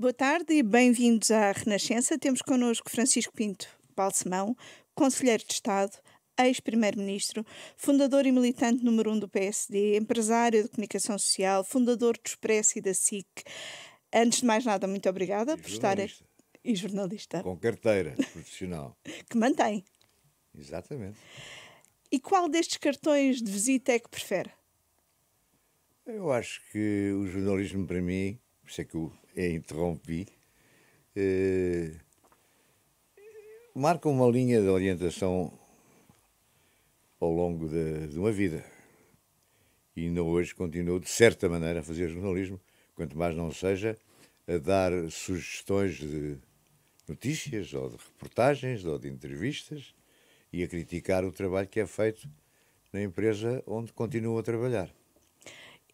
Boa tarde e bem-vindos à Renascença. Temos connosco Francisco Pinto Balsemão, Conselheiro de Estado, ex-primeiro-ministro, fundador e militante número um do PSD, empresário de comunicação social, fundador do Expresso e da SIC. Antes de mais nada, muito obrigada e por estar aqui. E jornalista. Com carteira profissional. que mantém. Exatamente. E qual destes cartões de visita é que prefere? Eu acho que o jornalismo, para mim, por isso é que eu interrompi, eh, marca uma linha de orientação ao longo de, de uma vida. E ainda hoje continuo, de certa maneira, a fazer jornalismo, quanto mais não seja, a dar sugestões de notícias, ou de reportagens, ou de entrevistas, e a criticar o trabalho que é feito na empresa onde continuo a trabalhar.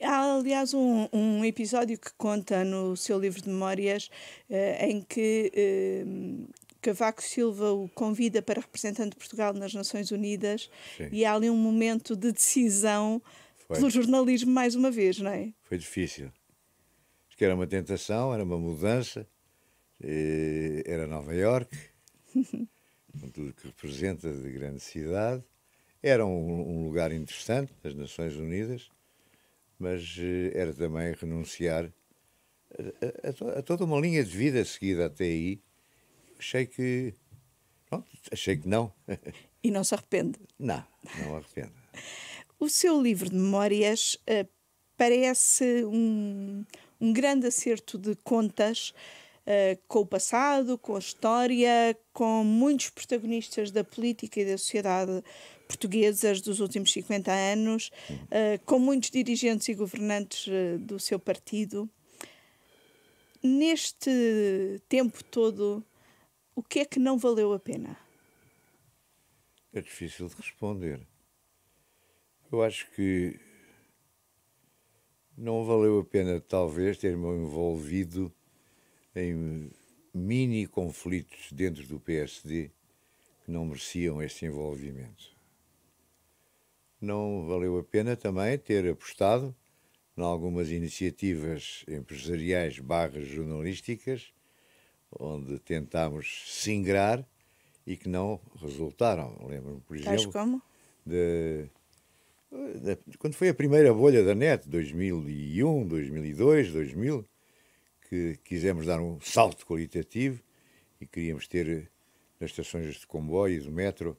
Há, aliás, um, um, episódio que conta no seu livro de memórias uh, em que uh, Cavaco Silva o convida para representante de Portugal nas Nações Unidas Sim. e há ali um momento de decisão Foi. pelo jornalismo, mais uma vez, não é? Foi difícil. Porque era uma tentação, era uma mudança, eh, era Nova Iorque, com tudo que representa de grande cidade. Era um, um lugar interessante nas Nações Unidas mas eh, era também renunciar a, a, a, toda uma linha de vida seguida até aí. Achei que. Pronto, achei que não. E não se arrepende? Não, não arrependo. o seu livro de memórias uh, parece um, um grande acerto de contas uh, com o passado, com a história, com muitos protagonistas da política e da sociedade portuguesas dos últimos 50 anos, uh, com muitos dirigentes e governantes uh, do seu partido. Neste tempo todo, o que é que não valeu a pena? É difícil de responder. Eu acho que não valeu a pena, talvez, ter-me envolvido em mini conflitos dentro do PSD que não mereciam este envolvimento não valeu a pena também ter apostado em algumas iniciativas empresariais barras jornalísticas, onde tentámos singrar e que não resultaram. Lembro-me, por exemplo... Tais como? De, de, quando foi a primeira bolha da net, 2001, 2002, 2000, que quisemos dar um salto qualitativo e queríamos ter nas estações de comboio e do metro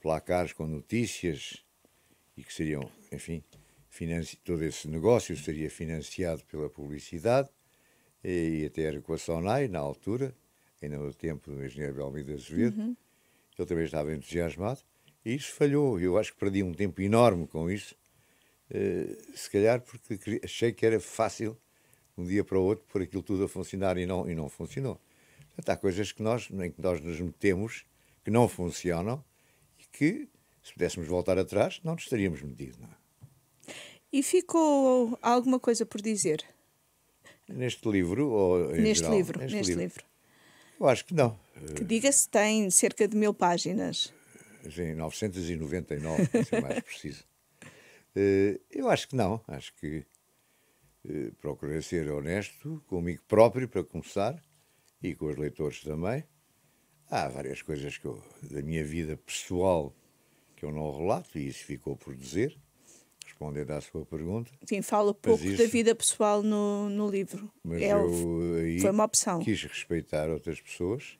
placares com notícias e que seriam, enfim, todo esse negócio seria financiado pela publicidade e, e até era com a SONAI, na altura, ainda no tempo do engenheiro Belmiro Azevedo. Uhum. Ele também estava entusiasmado e isso falhou. Eu acho que perdi um tempo enorme com isso, uh, se calhar porque achei que era fácil, um dia para o outro, pôr aquilo tudo a funcionar e não, e não funcionou. Portanto, há coisas que nós, em que nós nos metemos que não funcionam e que se pudéssemos voltar atrás, não nos teríamos medido. Não é? E ficou alguma coisa por dizer? Neste livro? Ou neste, geral, livro neste, neste livro. livro, Eu acho que não. Que diga-se, tem cerca de mil páginas. Sim, 999, para ser mais preciso. Eh, eu acho que não. Acho que eh, procurei ser honesto comigo próprio, para começar, e com os leitores também. Há várias coisas que eu, da minha vida pessoal que eu não relato, e isso ficou por dizer, respondendo à sua pergunta. Sim, fala pouco isso, da vida pessoal no, no livro. Mas é, eu aí foi uma opção. quis respeitar outras pessoas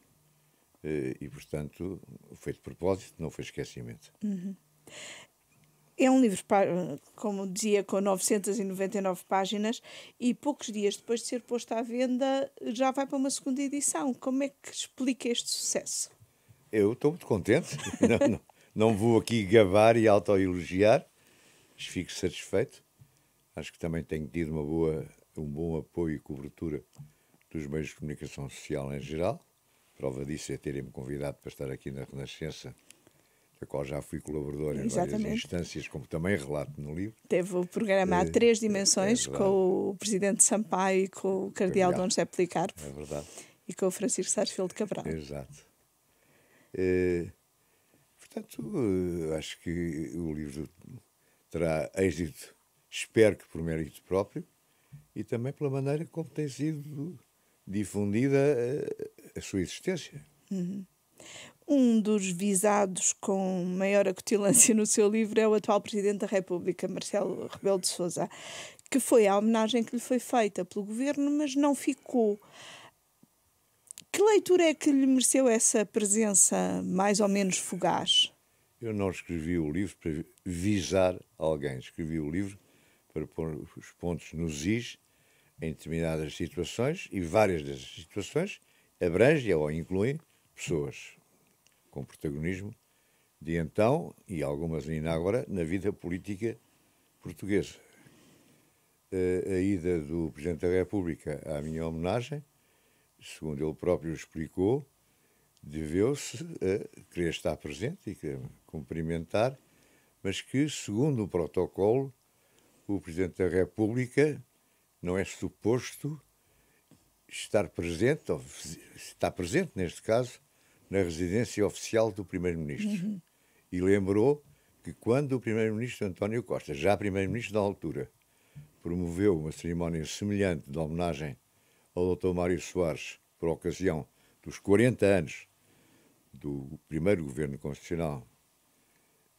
eh, e, portanto, foi de propósito, não foi esquecimento. Uhum. É um livro, como dizia, com 999 páginas e poucos dias depois de ser posto à venda já vai para uma segunda edição. Como é que explica este sucesso? Eu estou muito contente. não, não, não vou aqui gabar e autoelogiar, mas fico satisfeito. Acho que também tenho tido uma boa, um bom apoio e cobertura dos meios de comunicação social em geral. Prova disso é terem-me convidado para estar aqui na Renascença, da qual já fui colaborador em Exatamente. várias instâncias, como também relato no livro. Teve o programa eh, é, a Três Dimensões é com o Presidente Sampaio e com o Cardeal Dom José Policarpo. É verdade. E com o Francisco Sarsfield Cabral. Exato. É, Portanto, eh, acho que o livro terá êxito, espero que por mérito próprio e também pela maneira como tem sido difundida eh, a, sua existência. Uhum. Um dos visados com maior acutilância no seu livro é o atual Presidente da República, Marcelo Rebelo de Souza, que foi a homenagem que lhe foi feita pelo governo, mas não ficou. Que leitura é que lhe mereceu essa presença mais ou menos fugaz? Eu não escrevi o livro para visar alguém. Escrevi o livro para pôr os pontos nos is em determinadas situações e várias dessas situações abrangem ou incluem pessoas com protagonismo de então e algumas ainda agora na vida política portuguesa. Eh, a ida do Presidente da República à minha homenagem segundo ele próprio explicou, deveu-se a eh, querer estar presente e querer cumprimentar, mas que, segundo o protocolo, o Presidente da República não é suposto estar presente, ou está presente neste caso, na residência oficial do Primeiro-Ministro. Uhum. E lembrou que quando o Primeiro-Ministro António Costa, já Primeiro-Ministro da altura, promoveu uma cerimónia semelhante de homenagem ao Dr. Mário Soares, por ocasião dos 40 anos do primeiro governo constitucional,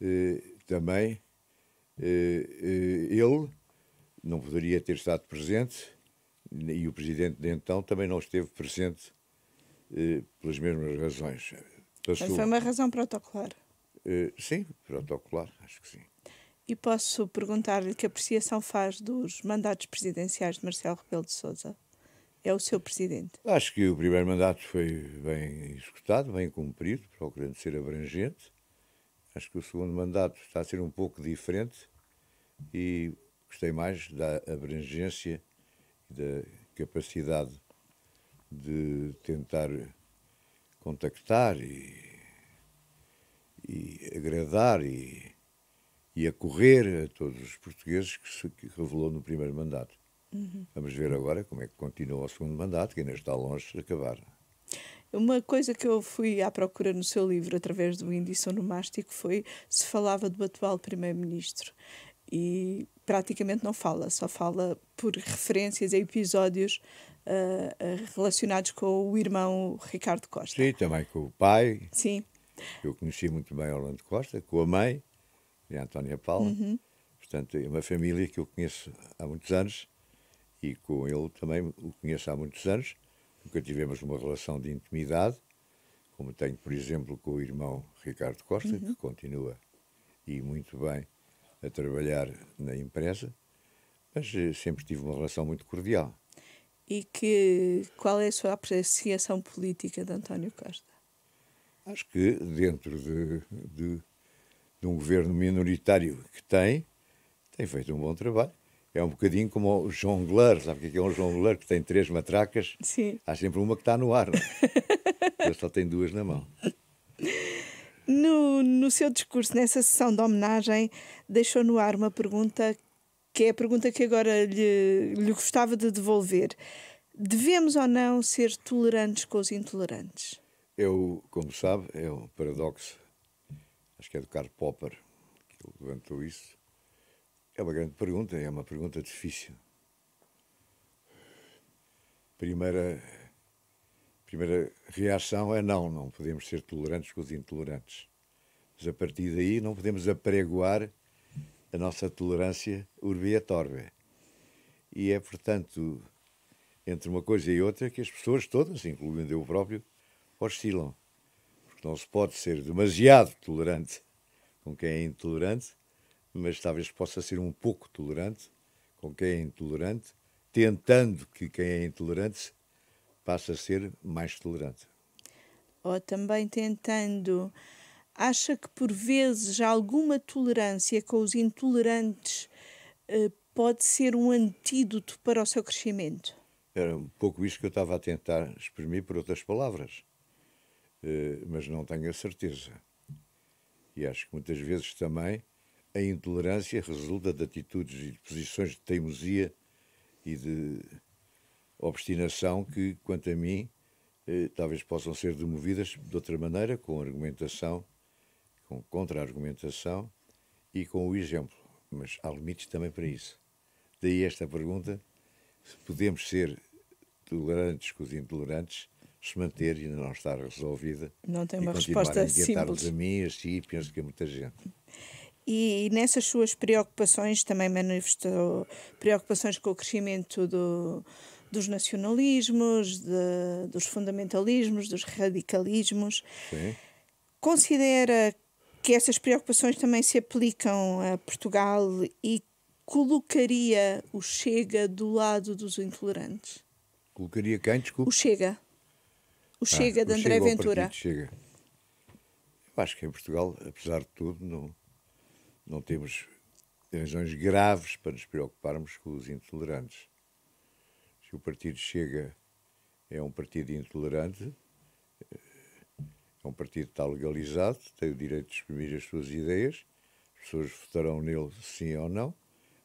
eh, também eh, eh ele não poderia ter estado presente e o presidente de então também não esteve presente eh, pelas mesmas razões. Passou... Mas foi uma razão protocolar. Eh, sim, protocolar, acho que sim. E posso perguntar-lhe que apreciação faz dos mandatos presidenciais de Marcelo Rebelo de Sousa? é o seu presidente? Acho que o primeiro mandato foi bem executado, bem cumprido, procurando ser abrangente. Acho que o segundo mandato está a ser um pouco diferente e gostei mais da abrangência e da capacidade de tentar contactar e, e agradar e, e acorrer a todos os portugueses que se revelou no primeiro mandato. Uhum. Vamos ver agora como é que continua o segundo mandato, que ainda está longe de acabar. Uma coisa que eu fui à procura no seu livro, através do índice onomástico, foi se falava do atual primeiro-ministro. E praticamente não fala, só fala por referências a episódios uh, relacionados com o irmão Ricardo Costa. Sim, também com o pai. Sim. Eu conheci muito bem Orlando Costa, com a mãe, de Antónia Paula. Uhum. Portanto, é uma família que eu conheço há muitos anos e com ele também o conheço há muitos anos, nunca tivemos uma relação de intimidade, como tenho, por exemplo, com o irmão Ricardo Costa, uhum. que continua e muito bem a trabalhar na empresa, mas eh, sempre tive uma relação muito cordial. E que qual é a sua apreciação política de António Costa? Acho que dentro de, de, de um governo minoritário que tem, tem feito um bom trabalho é um bocadinho como o jongleur, sabe o que é, é um jongleur que tem três matracas? Sim. Há sempre uma que está no ar. É? Ele só tem duas na mão. No, no seu discurso, nessa sessão de homenagem, deixou no ar uma pergunta que é a pergunta que agora lhe, lhe gostava de devolver. Devemos ou não ser tolerantes com os intolerantes? Eu, como sabe, é um paradoxo, acho que é do Karl Popper que levantou isso, é uma grande pergunta, é uma pergunta difícil. Primeira, primeira reação é não, não podemos ser tolerantes com os intolerantes. Mas a partir daí não podemos apregoar a nossa tolerância urbi et orbe. E é, portanto, entre uma coisa e outra que as pessoas todas, incluindo eu próprio, oscilam. Porque não se pode ser demasiado tolerante com quem é intolerante mas talvez possa ser um pouco tolerante com quem é intolerante, tentando que quem é intolerante passe a ser mais tolerante. Ou também tentando. Acha que por vezes alguma tolerância com os intolerantes eh, pode ser um antídoto para o seu crescimento? Era um pouco isto que eu estava a tentar exprimir por outras palavras, eh, mas não tenho a certeza. E acho que muitas vezes também a intolerância resulta de atitudes e de posições de teimosia e de obstinação que, quanto a mim, eh, talvez possam ser demovidas de outra maneira, com argumentação, com contra-argumentação e com o exemplo. Mas há limites também para isso. Daí esta pergunta: se podemos ser tolerantes com os intolerantes, se manter e ainda não estar resolvida. Não tem uma e resposta simples. A mim, a si, penso que a muita gente e, nessas suas preocupações também manifestou preocupações com o crescimento do, dos nacionalismos, de, dos fundamentalismos, dos radicalismos. Sim. Considera que essas preocupações também se aplicam a Portugal e colocaria o Chega do lado dos intolerantes? Colocaria quem, O Chega. O ah, Chega ah, de André Chega Ventura. Chega. Eu acho que em Portugal, apesar de tudo, não, não temos razões graves para nos preocuparmos com os intolerantes. Se o partido chega, é um partido intolerante, é um partido que está legalizado, tem o direito de exprimir as suas ideias, as pessoas votarão nele sim ou não.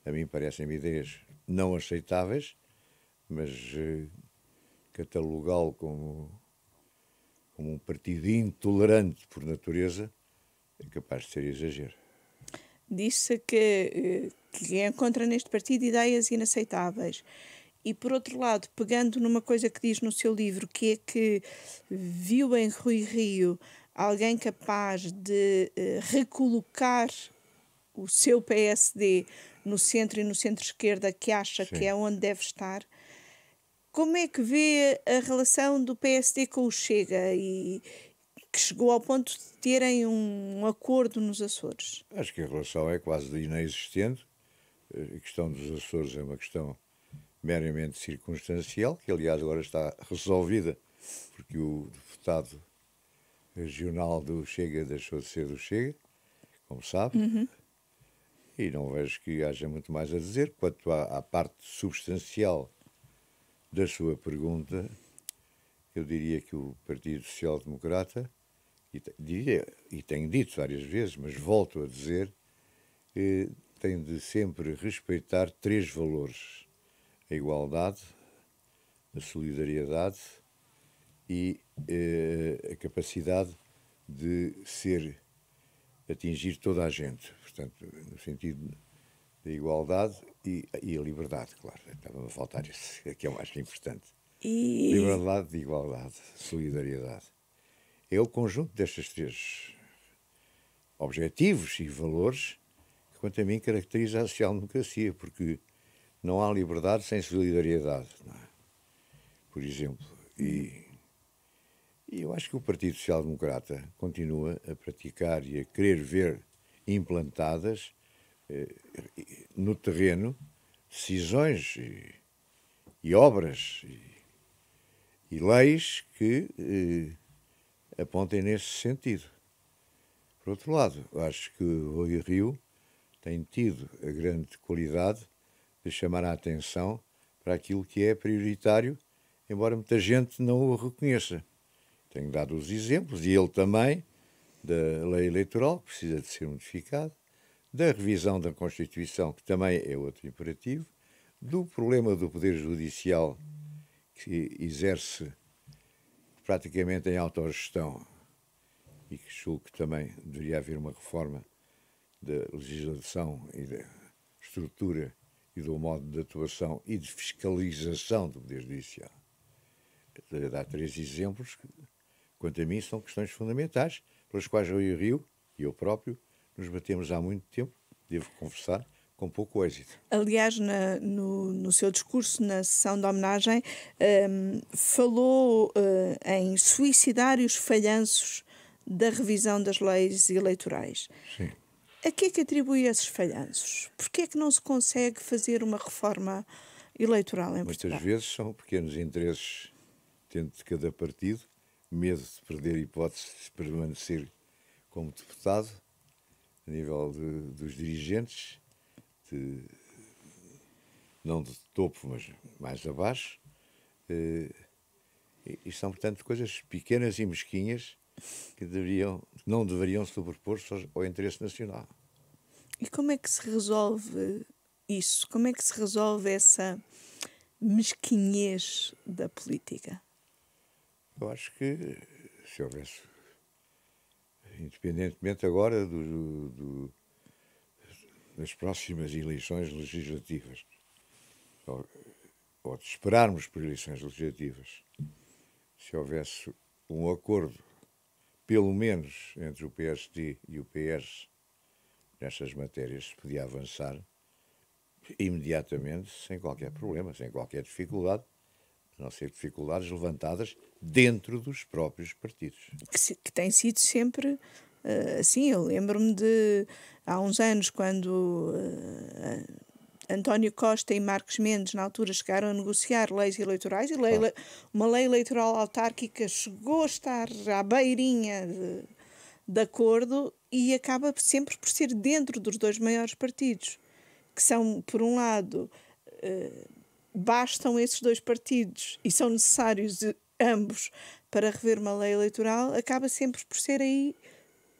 A mim parecem-me ideias não aceitáveis, mas eh, catalogá-lo como, como um partido intolerante por natureza é capaz de ser exagero. Diz-se que, eh, que encontra neste partido ideias inaceitáveis. E, por outro lado, pegando numa coisa que diz no seu livro, que é que viu em Rui Rio alguém capaz de uh, recolocar o seu PSD no centro e no centro-esquerda, que acha Sim. que é onde deve estar. Como é que vê a relação do PSD com o Chega e, que chegou ao ponto de terem um acordo nos Açores? Acho que a relação é quase inexistente. Eh, a questão dos Açores é uma questão meramente circunstancial, que aliás agora está resolvida, porque o deputado regional do Chega deixou de ser do Chega, como sabe, uhum. e não vejo que haja muito mais a dizer. Quanto à, à parte substancial da sua pergunta, eu diria que o Partido Social Democrata e, e tenho dito várias vezes, mas volto a dizer, eh, tem de sempre respeitar três valores: a igualdade, a solidariedade e eh, a capacidade de ser atingir toda a gente, portanto, no sentido da igualdade e, e a liberdade, claro. Estava a faltar isso, que eu é acho importante. E... Liberdade, igualdade, solidariedade é o conjunto destes três objetivos e valores que, quanto a mim, caracteriza a social-democracia, porque não há liberdade sem solidariedade, é? por exemplo. E, e eu acho que o Partido Social Democrata continua a praticar e a querer ver implantadas eh, no terreno decisões e, e obras e, e, leis que eh, apontem nesse sentido. Por outro lado, acho que o Rui Rio tem tido a grande qualidade de chamar a atenção para aquilo que é prioritário, embora muita gente não o reconheça. Tenho dado os exemplos, e ele também, da lei eleitoral, que precisa de ser modificada, da revisão da Constituição, que também é outro imperativo, do problema do Poder Judicial, que exerce praticamente em autogestão e que julgo que também deveria haver uma reforma da legislação e da estrutura e do modo de atuação e de fiscalização do Poder Judicial. Estou a dar três exemplos que, quanto a mim, são questões fundamentais pelas quais eu e o Rio, e eu próprio, nos batemos há muito tempo, devo confessar, com pouco êxito. Aliás, na, no, no, seu discurso na sessão de homenagem, um, falou uh, em suicidários falhanços da revisão das leis eleitorais. Sim. A que é que atribui esses falhanços? Porquê é que não se consegue fazer uma reforma eleitoral em Muitas Portugal? Muitas vezes são pequenos interesses dentro de cada partido, medo de perder a hipótese de permanecer como deputado, a nível de, dos dirigentes, não de topo, mas mais abaixo, eh, e são, portanto, coisas pequenas e mesquinhas que deveriam, não deveriam sobrepor-se ao interesse nacional. E como é que se resolve isso? Como é que se resolve essa mesquinhez da política? Eu acho que se houvesse, independentemente agora do, do nas próximas eleições legislativas, ou, ou de esperarmos por eleições legislativas, se houvesse um acordo, pelo menos entre o PSD e o PS, nestas matérias, se podia avançar imediatamente, sem qualquer problema, sem qualquer dificuldade, a não ser dificuldades levantadas dentro dos próprios partidos. Que, que tem sido sempre assim sim, eu lembro-me de há uns anos, quando uh, António Costa e Marcos Mendes, na altura, chegaram a negociar leis eleitorais e lei, uma lei eleitoral autárquica chegou a estar à beirinha de, de acordo e acaba sempre por ser dentro dos dois maiores partidos, que são, por um lado, uh, bastam esses dois partidos e são necessários ambos para rever uma lei eleitoral, acaba sempre por ser aí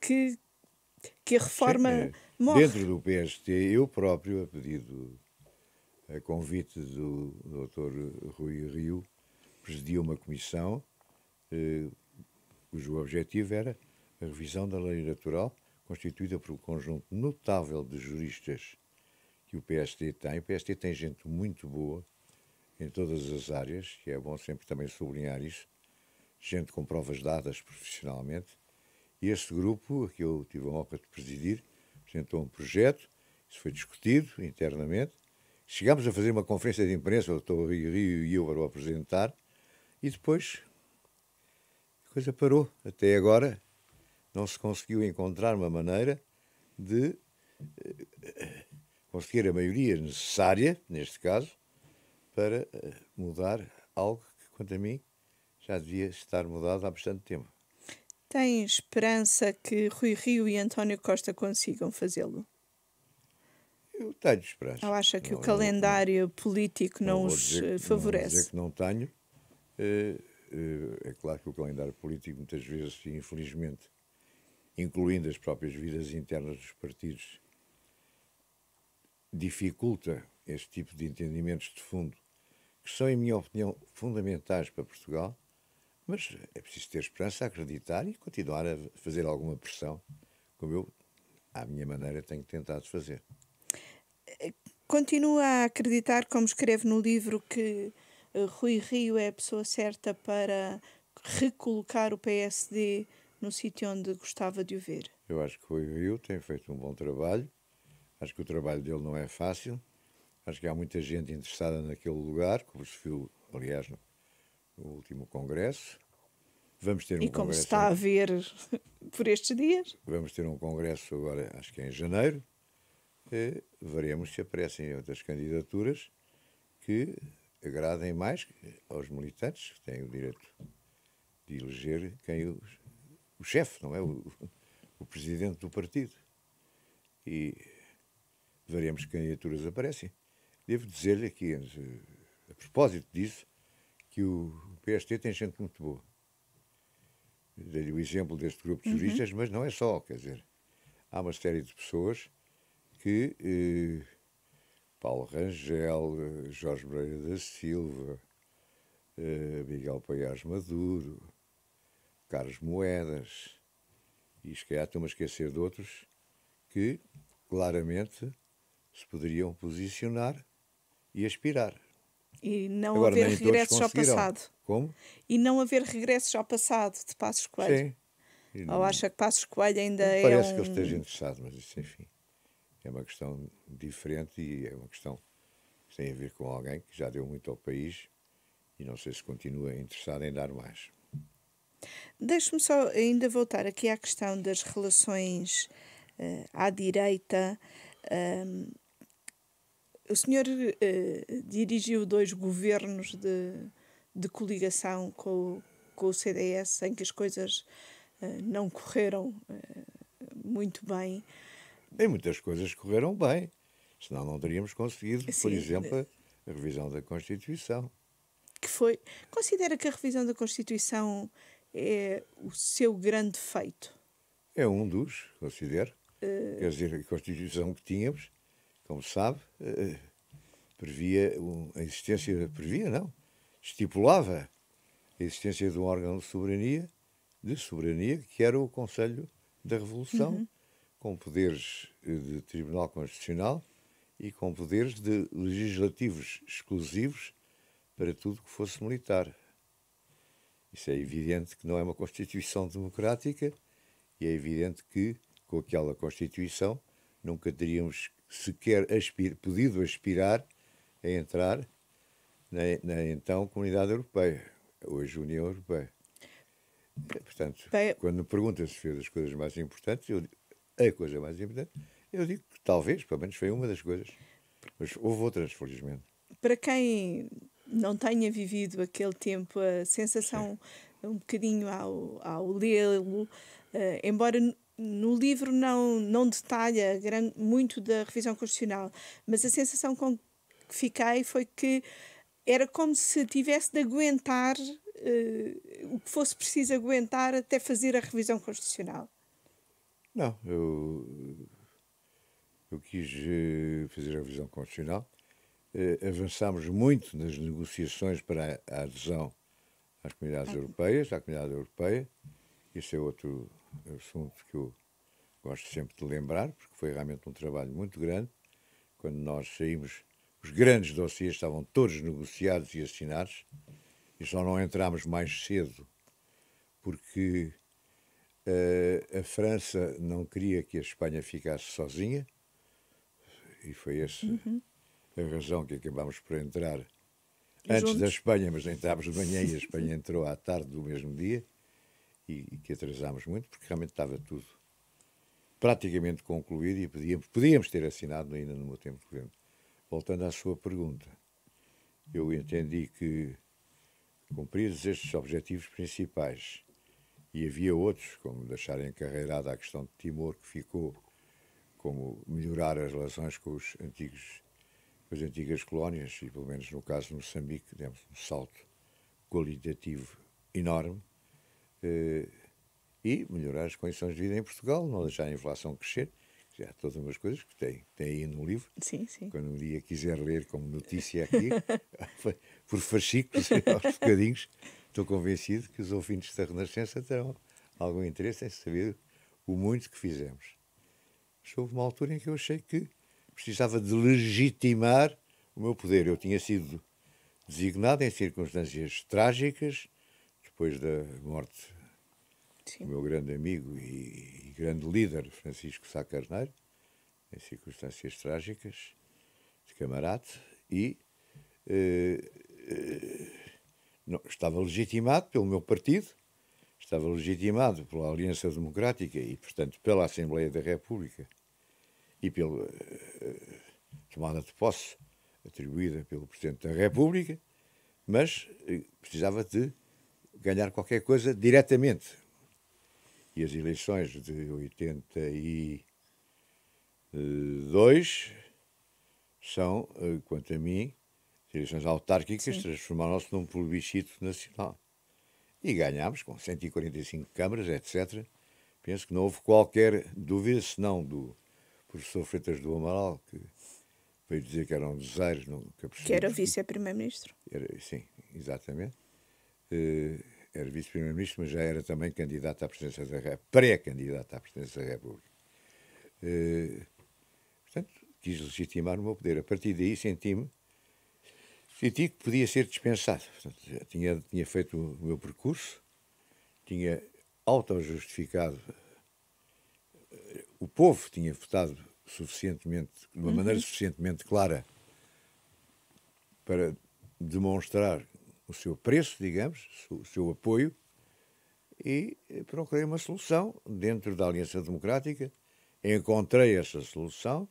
que, que a reforma Sim, é, morre. Dentro do PST, eu próprio, a pedido, a convite do Dr. Rui Rio, presidi uma comissão eh, cujo objetivo era a revisão da lei natural, constituída por um conjunto notável de juristas que o PSD tem. O PSD tem gente muito boa em todas as áreas, que é bom sempre também sublinhar isso, gente com provas dadas profissionalmente, e este grupo, que eu tive a honra de presidir, apresentou um projeto, isso foi discutido internamente. Chegámos a fazer uma conferência de imprensa, o Dr. Rio e eu para o apresentar, e depois a coisa parou. Até agora não se conseguiu encontrar uma maneira de eh, conseguir a maioria necessária, neste caso, para eh, mudar algo que, quanto a mim, já devia estar mudado há bastante tempo tem esperança que Rui Rio e António Costa consigam fazê-lo? Eu tenho esperança. Ou acha que não, o calendário não, político não, não os dizer, favorece? Não vou dizer que não tenho. Eh, eh, é claro que o calendário político, muitas vezes, infelizmente, incluindo as próprias vidas internas dos partidos, dificulta este tipo de entendimentos de fundo, que são, em minha opinião, fundamentais para Portugal mas é preciso ter esperança, acreditar e continuar a fazer alguma pressão, como eu, à minha maneira, tenho tentado fazer. Eh, continua a acreditar, como escreve no livro, que eh, Rui Rio é a pessoa certa para recolocar o PSD no sítio onde gostava de o ver? Eu acho que Rui Rio tem feito um bom trabalho. Acho que o trabalho dele não é fácil. Acho que há muita gente interessada naquele lugar, como se viu aliás, o último congresso. Vamos ter um e como congresso, está a ver por estes dias? Vamos ter um congresso agora, acho que é em janeiro. E veremos se aparecem outras candidaturas que agradem mais aos militantes, que têm o direito de eleger quem o, o chefe, não é? O, o presidente do partido. E veremos que candidaturas aparecem. Devo dizer-lhe aqui, a propósito disso, que o PST tem gente muito boa. Dei-lhe o exemplo deste grupo de uhum. juristas, uhum. mas não é só, quer dizer, há uma série de pessoas que eh, Paulo Rangel, eh, Jorge Moreira da Silva, eh, Miguel Paiás Maduro, Carlos Moedas, e se calhar estão a esquecer de outros, que claramente se poderiam posicionar e aspirar. E não Agora, haver regressos ao passado. Como? E não haver regressos ao passado de Passos Coelho. Sim. Não... Ou acha que Passos Coelho ainda é. Parece um... que ele esteja interessado, mas isso, enfim, é uma questão diferente e é uma questão que tem a ver com alguém que já deu muito ao país e não sei se continua interessado em dar mais. Deixe-me só ainda voltar aqui à questão das relações uh, à direita. Ehm, o senhor uh, dirigiu dois governos de, de coligação com, com o CDS em que as coisas uh, não correram eh, muito bem. Em muitas coisas correram bem, senão não teríamos conseguido, Sim. por exemplo, a revisão da Constituição. Que foi. Considera que a revisão da Constituição é o seu grande feito? É um dos, considero. Uh... Quer dizer, a Constituição que tínhamos como sabe, eh, previa a existência, previa não, estipulava a existência de um órgão de soberania, de soberania, que era o Conselho da Revolução, uhum. com poderes eh, de Tribunal Constitucional e com poderes de legislativos exclusivos para tudo que fosse militar. Isso é evidente que não é uma Constituição democrática e é evidente que, com aquela Constituição, nunca teríamos sequer aspir, podido aspirar a entrar na, na então Comunidade Europeia, hoje União Europeia. Portanto, Bem, quando me pergunta se foi das coisas mais importantes, eu, a coisa mais importante, eu digo que talvez, pelo menos foi uma das coisas. Mas houve outras, felizmente. Para quem não tenha vivido aquele tempo, a sensação Sim. um bocadinho ao, ao lê-lo, uh, embora no livro não, não detalha grande, muito da revisão constitucional, mas a sensação com que fiquei foi que era como se tivesse de aguentar uh, o que fosse preciso aguentar até fazer a revisão constitucional. Não, eu, eu quis eh, fazer a revisão constitucional. Uh, avançámos muito nas negociações para a adesão às comunidades ah. europeias, à comunidade europeia. Isso é outro assunto que eu gosto sempre de lembrar, porque foi realmente um trabalho muito grande. Quando nós saímos, os grandes dossiês estavam todos negociados e assinados, e só não entramos mais cedo, porque uh, a França não queria que a Espanha ficasse sozinha, e foi essa uhum. a razão que acabámos por entrar antes Juntos. da Espanha, mas entrámos de manhã e a Espanha entrou à tarde do mesmo dia e, e que atrasámos muito, porque realmente estava tudo praticamente concluído e podíamos, podíamos ter assinado ainda no meu tempo de governo. Voltando à sua pergunta, eu entendi que, cumpridos estes objetivos principais, e havia outros, como deixar encarreirada a questão de Timor, que ficou, como melhorar as relações com, os antigos, com as antigas colónias, e pelo menos no caso de Moçambique, demos um salto qualitativo enorme eh, e melhorar as condições de vida em Portugal, não deixar a inflação crescer. Já há todas umas coisas que tem, tem aí no livro. Sim, sim. Quando um dia quiser ler como notícia aqui, por fascículos, aos bocadinhos, estou convencido que os ouvintes da Renascença terão algum interesse em saber o muito que fizemos. Mas houve uma altura em que eu achei que precisava de legitimar o meu poder. Eu tinha sido designado em circunstâncias trágicas, depois da morte Sim. o meu grande amigo e, e grande líder, Francisco Sá Carneiro, em circunstâncias trágicas, de camarate, e eh, eh, não, estava legitimado pelo meu partido, estava legitimado pela Aliança Democrática e, portanto, pela Assembleia da República e pela eh, eh, tomada de posse atribuída pelo Presidente da República, mas precisava de ganhar qualquer coisa diretamente, e as eleições de 82 são, eh, quanto a mim, as eleições autárquicas transformaram-se num plebiscito nacional. E ganhámos com 145 câmaras, etc. Penso que não houve qualquer dúvida, senão do professor Freitas do Amaral, que veio dizer que era um desejo. Que, era vice-primeiro-ministro. Sim, exatamente. Uh, era vice-primeiro-ministro, mas já era também candidato à presidência da República, pré-candidato à presidência da República. Eh, portanto, quis legitimar o meu poder. A partir daí senti-me, senti que podia ser dispensado. Portanto, tinha, tinha feito o meu percurso, tinha auto-justificado, eh, o povo tinha votado suficientemente, de uma uhum. maneira suficientemente clara para demonstrar o seu preço, digamos, o seu apoio, e eh, procurei uma solução dentro da Aliança Democrática. Encontrei essa solução,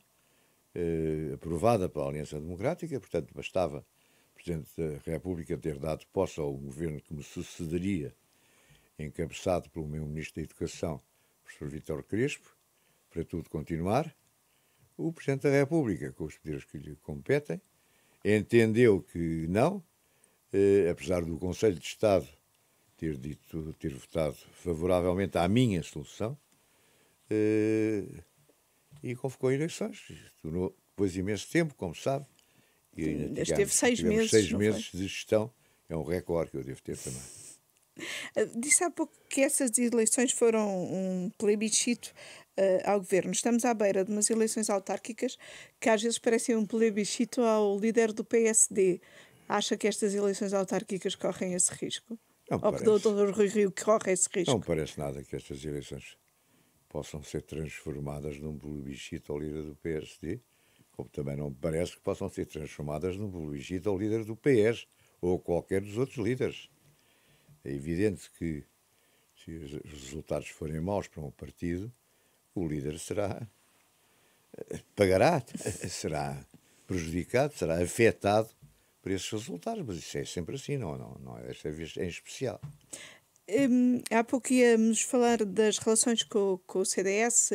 eh, aprovada pela Aliança Democrática, portanto, bastava o Presidente da República ter dado posse ao governo que me sucederia, encabeçado pelo meu Ministro da Educação, professor Vítor Crespo, para tudo continuar. O Presidente da República, com os poderes que lhe competem, entendeu que não, eh, apesar do Conselho de Estado ter dito, ter votado favoravelmente à minha solução, eh, e convocou eleições. Durou depois imenso tempo, como sabe. E ainda tivemos, Esteve seis meses. Seis meses foi? de gestão, é um recorde que eu devo ter também. Eh, disse há pouco que essas eleições foram um plebiscito uh, ao governo. Estamos à beira de umas eleições autárquicas que às vezes parecem um plebiscito ao líder do PSD. Acha que estas eleições autárquicas correm esse risco? Não Ou que o Dr. Rui Rio corre esse risco? Não parece nada que estas eleições possam ser transformadas num plebiscito ao líder do PSD, como também não parece que possam ser transformadas num plebiscito ao líder do PS ou qualquer dos outros líderes. É evidente que, se os resultados forem maus para um partido, o líder será. Eh, pagará, será prejudicado, será afetado por esses resultados, mas isso é sempre assim, não, não, não é desta vez em especial. Hum, há pouco íamos falar das relações com, com o CDS.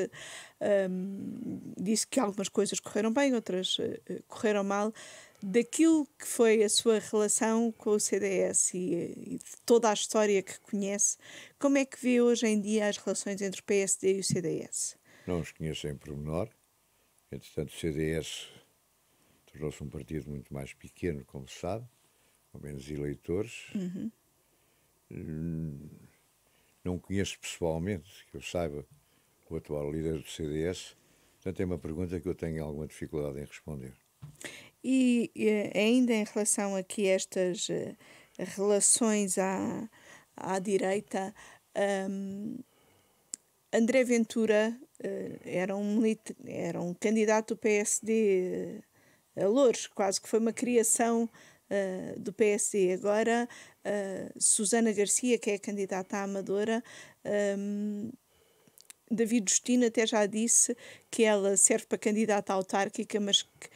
Hum, disse que algumas coisas correram bem, outras uh, correram mal. Daquilo que foi a sua relação com o CDS e, eh, e, de toda a história que conhece, como é que vê hoje em dia as relações entre o PSD e o CDS? Não os conheço em pormenor. Entretanto, o CDS Tornou-se um partido muito mais pequeno, como se sabe, com menos eleitores. Uhum. Não conheço pessoalmente, que eu saiba, o atual líder do CDS. Portanto, é uma pergunta que eu tenho alguma dificuldade em responder. E, ainda em relação aqui a estas eh, relações à, à direita, um, André Ventura uh, era, um era um candidato do PSD eh, a Louros, quase que foi uma criação uh, do PSD. Agora, uh, Susana Garcia, que é candidata à Amadora, um, ah, David Justino até já disse que ela serve para candidata autárquica, mas que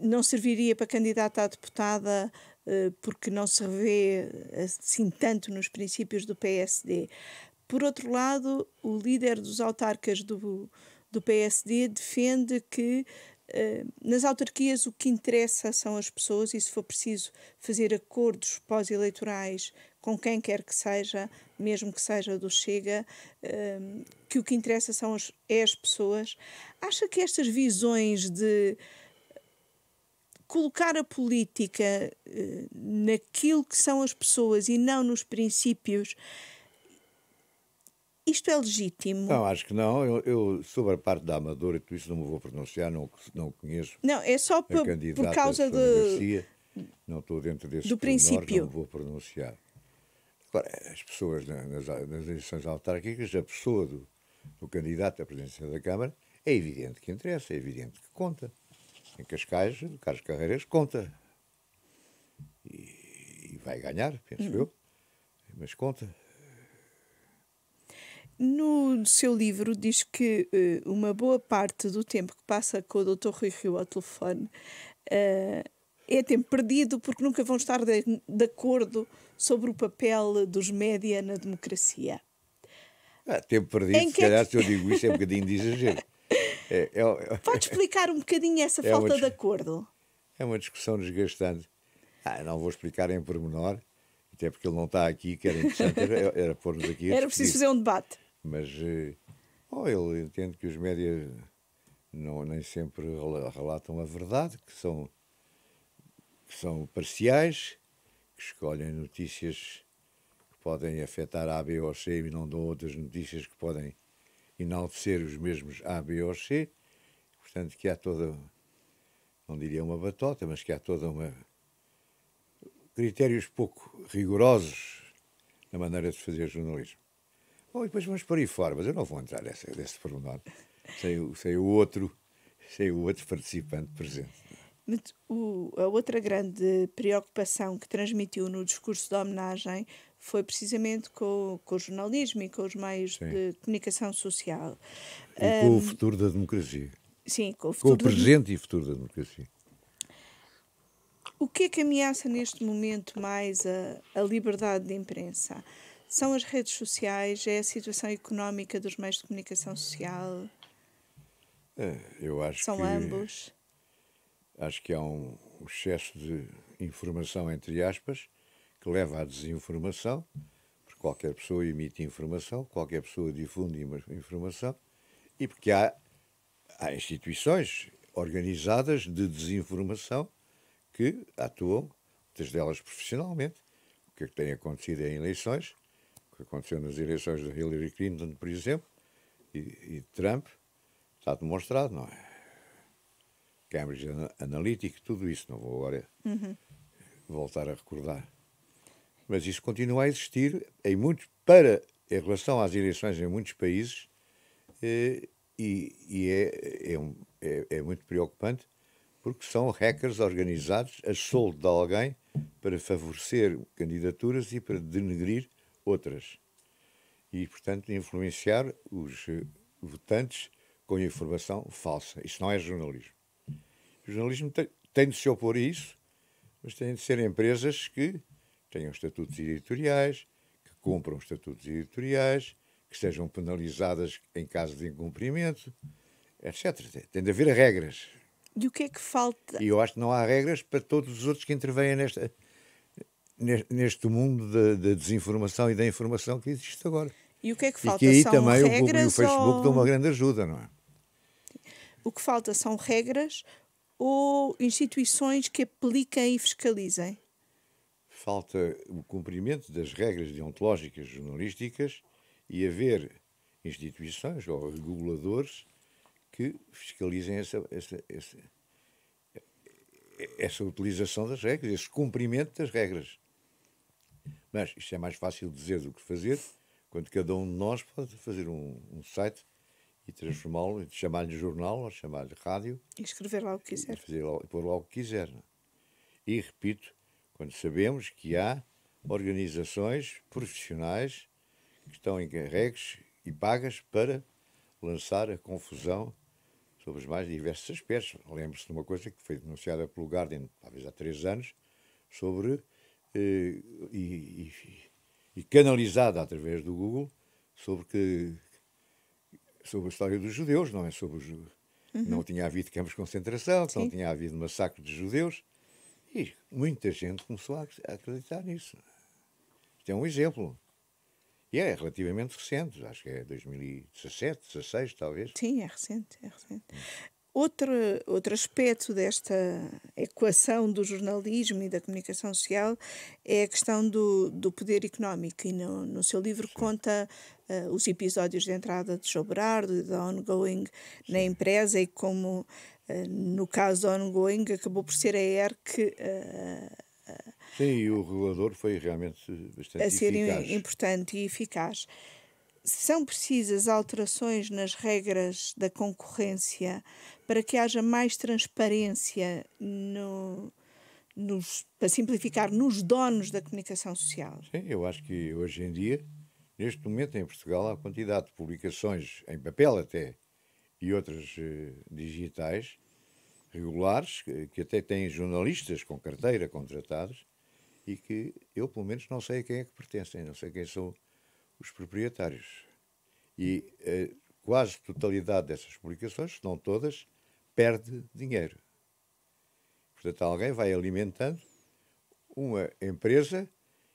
não serviria para candidata a deputada uh, porque não se revê assim tanto nos princípios do PSD. Por outro lado, o líder dos autarcas do, do PSD defende que eh, nas autarquias o que interessa são as pessoas e se for preciso fazer acordos pós-eleitorais com quem quer que seja, mesmo que seja do Chega, eh, que o que interessa são as, é as pessoas. Acha que estas visões de colocar a política eh, naquilo que são as pessoas e não nos princípios isto é legítimo? Não, acho que não. Eu, eu sobre a parte da Amadora, tudo isso não me vou pronunciar, não, não conheço. Não, é só por, por causa de. Garcia, não estou dentro desse do princípio. Não vou pronunciar. Agora, as pessoas nas, nas eleições autárquicas, a pessoa do, do candidato à presidência da Câmara é evidente que interessa, é evidente que conta. Em Cascais, o Carlos Carreiras conta. E, e vai ganhar, penso uhum. eu. Mas conta. No seu livro diz que uh, uma boa parte do tempo que passa com o Dr. Rui Rio ao telefone uh, é tempo perdido porque nunca vão estar de, de acordo sobre o papel dos média na democracia. Ah, tempo perdido, em se é calhar é que... se eu digo isso é um bocadinho de exagero. É, é... Pode explicar um bocadinho essa é falta uma... de acordo? É uma discussão desgastante. Ah, não vou explicar em pormenor, até porque ele não está aqui, que era interessante, era, era pôr-nos aqui. Era preciso fazer um debate mas eh, ou oh, ele entende que os médias não, nem sempre relatam a verdade, que são, que são parciais, que escolhem notícias que podem afetar A, B ou C e não dão outras notícias que podem enaltecer os mesmos A, B ou C. Portanto, que há toda, não diria uma batota, mas que há toda uma. critérios pouco rigorosos na maneira de fazer jornalismo. Oh, e depois vamos por aí fora, mas eu não vou entrar nesse, nesse pormenor. Sei, sem o outro, sem o outro participante presente. Mas o, a outra grande preocupação que transmitiu no discurso de homenagem foi precisamente com, com o jornalismo e com os meios sim. de comunicação social. E com o futuro da democracia. Sim, com o futuro. Com o presente da... e futuro da democracia. O que é que ameaça neste momento mais a, a liberdade de imprensa? São as redes sociais? É a situação económica dos meios de comunicação social? É, eu acho São que, ambos? Acho que há um excesso de informação, entre aspas, que leva à desinformação, porque qualquer pessoa emite informação, qualquer pessoa difunde informação, e porque há, há instituições organizadas de desinformação que atuam, muitas delas profissionalmente. O que é que tem acontecido em eleições? que aconteceu nas eleições de Hillary Clinton, por exemplo, e, e Trump, está demonstrado, não é? Cambridge Analytica, tudo isso, não vou agora uhum. voltar a recordar. Mas isso continua a existir em muitos, para, em relação às eleições em muitos países, eh, e, e é, é, é, é muito preocupante, porque são hackers organizados a soldo de alguém para favorecer candidaturas e para denegrir outras. E, portanto, influenciar os eh, votantes com informação falsa. Isso não é jornalismo. O jornalismo tem, de se opor a isso, mas têm de ser empresas que tenham estatutos editoriais, que cumpram estatutos editoriais, que sejam penalizadas em caso de incumprimento, etc. Tem de haver regras. E o que é que falta? E eu acho que não há regras para todos os outros que intervêm nesta, neste mundo da, desinformação e da informação que existe agora. E o que é que falta? E que aí são também o o Facebook ou... uma grande ajuda, não é? O que falta são regras ou instituições que apliquem e fiscalizem? Falta o cumprimento das regras deontológicas jornalísticas e haver instituições ou reguladores que fiscalizem essa, essa, essa, essa utilização das regras, esse cumprimento das regras. Mas isto é mais fácil dizer do que fazer, quando cada um de nós pode fazer um, um site e transformá-lo, chamar-lhe jornal ou chamar-lhe rádio. E escrever lá o que quiser. E, fazer lá, pôr lá o que quiser. E repito, quando sabemos que há organizações profissionais que estão encarregues e pagas para lançar a confusão sobre os mais diversos aspectos. Lembro-se de uma coisa que foi denunciada pelo Guardian, talvez há três anos, sobre eh, e, e, e canalizada através do Google sobre que sobre a história dos judeus, não é sobre os, uhum. não tinha havido campos de concentração, Sim. não tinha havido massacre de judeus e muita gente começou a acreditar nisso. Isto é um exemplo. E é relativamente recente, acho que é 2017, 16 talvez. Sim, é recente, é recente. Hum. Outro, outro aspecto desta equação do jornalismo e da comunicação social é a questão do, do poder económico. E no, no seu livro conta uh, os episódios de entrada de João Berardo e da ongoing Sim. na empresa e como, uh, no caso da ongoing, acabou por ser a ER que. Uh, Sim, e o regulador foi realmente bastante a ser eficaz. importante e eficaz. São precisas alterações nas regras da concorrência para que haja mais transparência no, nos, para simplificar, nos donos da comunicação social? Sim, eu acho que hoje em dia, neste momento em Portugal, há a quantidade de publicações, em papel até, e outras eh, digitais, regulares, que, até têm jornalistas com carteira contratados, e que eu, pelo menos, não sei a quem é que pertencem, não sei quem são os proprietários. E a eh, quase totalidade dessas publicações, se não todas, perde dinheiro. Portanto, alguém vai alimentando uma empresa,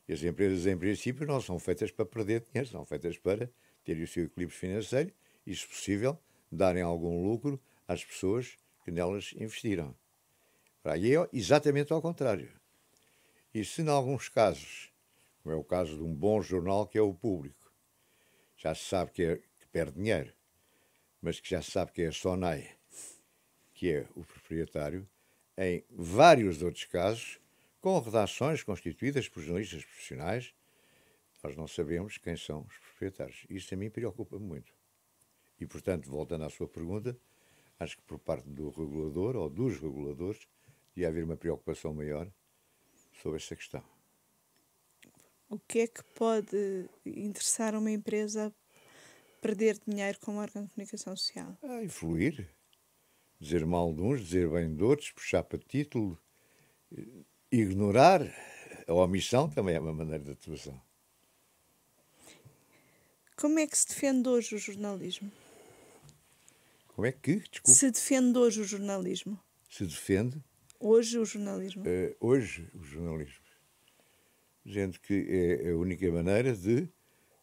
e as empresas, em princípio, não são feitas para perder dinheiro, são feitas para terem o seu equilíbrio financeiro e, se possível, darem algum lucro às pessoas que nelas investiram. Aí é exatamente ao contrário. E se, em alguns casos, como é o caso de um bom jornal que é o público, já se sabe que, é, que perde dinheiro, mas que já se sabe que é a SONAI, que é o proprietário, em vários outros casos, com redações constituídas por jornalistas profissionais. Nós não sabemos quem são os proprietários. Isso a mim preocupa muito. E, portanto, voltando à sua pergunta, acho que por parte do regulador ou dos reguladores ia haver uma preocupação maior sobre esta questão. O que é que pode interessar uma empresa a perder dinheiro como órgão de comunicação social? A influir dizer mal de uns, dizer bem de outros, puxar para título, eh, ignorar. A omissão também é uma maneira de atuação. Como é que se defende hoje o jornalismo? Como é que? Desculpe. Se defende hoje o jornalismo? Se defende? Hoje o jornalismo. Uh, hoje o jornalismo. Dizendo que é a única maneira de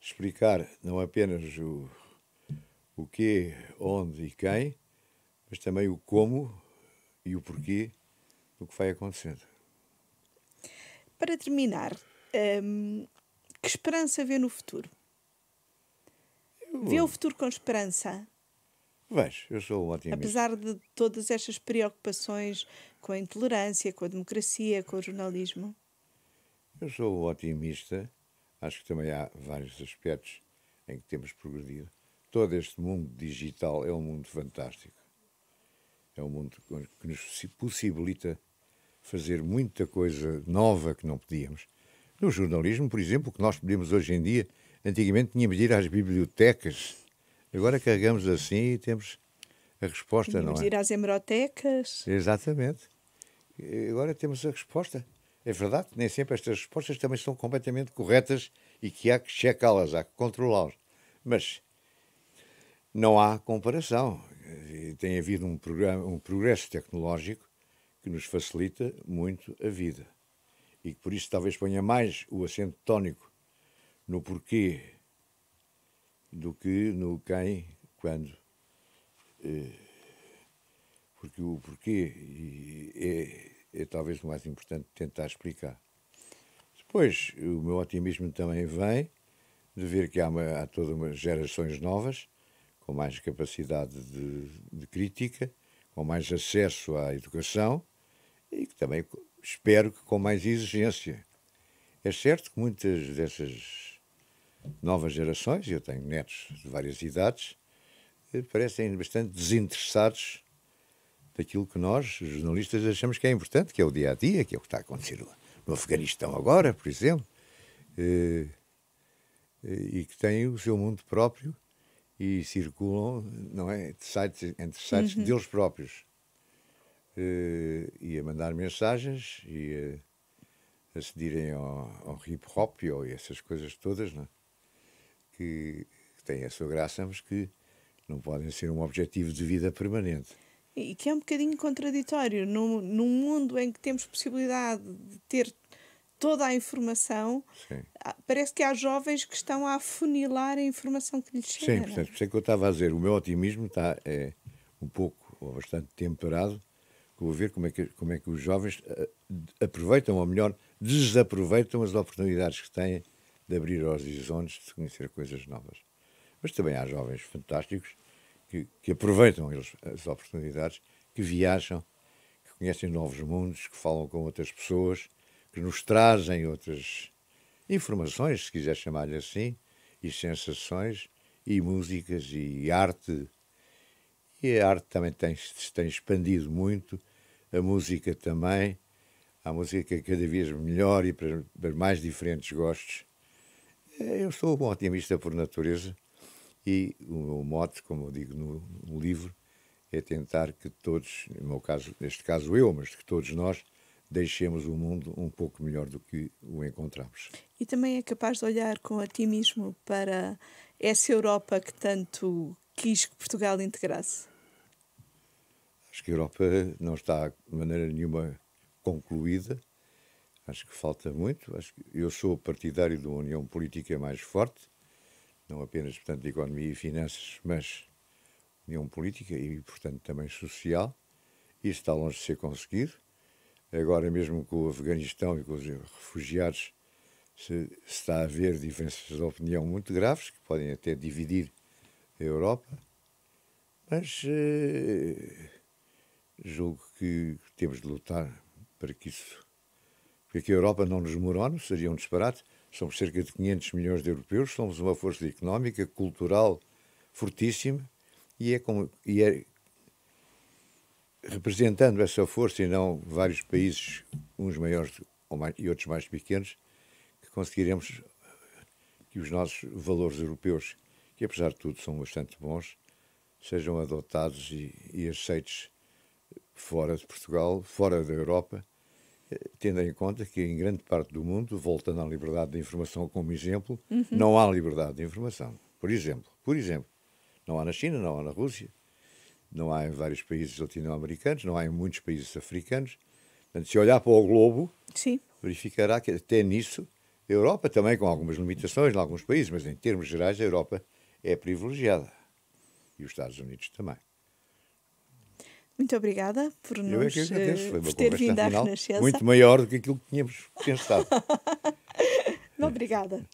explicar não apenas o, o que, onde e quem, mas também o como e o porquê do que vai acontecendo. Para terminar, hum, que esperança vê no futuro? Eu... Vê o futuro com esperança? Vejo, eu sou um otimista. Apesar de todas estas preocupações com a intolerância, com a democracia, com o jornalismo? Eu sou um otimista. Acho que também há vários aspectos em que temos progredido. Todo este mundo digital é um mundo fantástico. É um mundo que nos possibilita fazer muita coisa nova que não podíamos. No jornalismo, por exemplo, o que nós pedimos hoje em dia, antigamente tínhamos de ir às bibliotecas. Agora carregamos assim e temos a resposta, tínhamos não é? Tínhamos de ir às hemerotecas. Exatamente. Agora temos a resposta. É verdade, nem sempre estas respostas também são completamente corretas e que há que checá-las, há que controlá-las. Mas não há comparação. Eh, tem havido um, programa, um progresso tecnológico que nos facilita muito a vida. E que por isso talvez ponha mais o acento tónico no porquê do que no quem, quando. Eh, porque o porquê é, é talvez o mais importante tentar explicar. Depois, o meu otimismo também vem de ver que há, uma, há todas umas gerações novas com mais capacidade de, de crítica, com mais acesso à educação e que também espero que com mais exigência. É certo que muitas dessas novas gerações, eu tenho netos de várias idades, eh, parecem bastante desinteressados daquilo que nós, jornalistas, achamos que é importante, que é o dia a dia, que é o que está a acontecer no Afeganistão agora, por exemplo, eh, eh, e que tem o seu mundo próprio e circulam não é, entre sites, entre sites uhum. deles próprios. Uh, e a mandar mensagens e a, a cedirem ao, ao hip hop ou e essas coisas todas, não é? que, que têm a sua graça, mas que não podem ser um objetivo de vida permanente. E que é um bocadinho contraditório. Num, num mundo em que temos possibilidade de ter toda a informação. Sim. Ah, parece que há jovens que estão a afunilar a informação que lhes chega. Sim, é? portanto, por isso é que eu estava a dizer, o meu otimismo está é, um pouco, ou bastante temperado, com vou ver como é que, como é que os jovens ah, aproveitam, ou melhor, desaproveitam as oportunidades que têm de abrir horizontes, de conhecer coisas novas. Mas também há jovens fantásticos que, que aproveitam eles, as oportunidades, que viajam, que conhecem novos mundos, que falam com outras pessoas, que nos trazem outras informações, se quiser chamar-lhe assim, e sensações, e músicas, e arte. E a arte também tem, se tem expandido muito, a música também. Há música é cada vez melhor e para, para mais diferentes gostos. Eu sou um otimista por natureza e o meu mote, como eu digo no, no livro, é tentar que todos, no meu caso, neste caso eu, mas que todos nós, deixemos o mundo um pouco melhor do que o encontramos. E também é capaz de olhar com otimismo para essa Europa que tanto quis que Portugal integrasse? Acho que a Europa não está de maneira nenhuma concluída. Acho que falta muito. Acho que eu sou partidário de uma união política mais forte, não apenas, portanto, de economia e finanças, mas união política e, portanto, também social. Isso está longe de ser conseguido agora mesmo com o Afeganistão e com os refugiados, se, se está a haver diferenças de opinião muito graves, que podem até dividir a Europa, mas eh, julgo que temos de lutar para que isso. Porque que a Europa não nos morone, seria um disparate. Somos cerca de 500 milhões de europeus, somos uma força económica, cultural fortíssima e é, com, e é representando essa força e não vários países, uns maiores e outros mais pequenos, que conseguiremos eh, que os nossos valores europeus, que apesar de tudo são bastante bons, sejam adotados e, e aceitos fora de Portugal, fora da Europa, eh, tendo em conta que em grande parte do mundo, voltando à liberdade de informação como exemplo, uhum. não há liberdade de informação. Por exemplo, por exemplo, não há na China, não há na Rússia, não há em vários países latino-americanos, não há em muitos países africanos. Portanto, se olhar para o globo, Sim. verificará que até nisso a Europa também com algumas limitações em alguns países, mas em termos gerais a Europa é privilegiada e os Estados Unidos também. Muito obrigada por nos Eu é que agradeço. Foi eh, uma ter vindo à Renascença. Muito maior do que aquilo que tínhamos pensado. obrigada.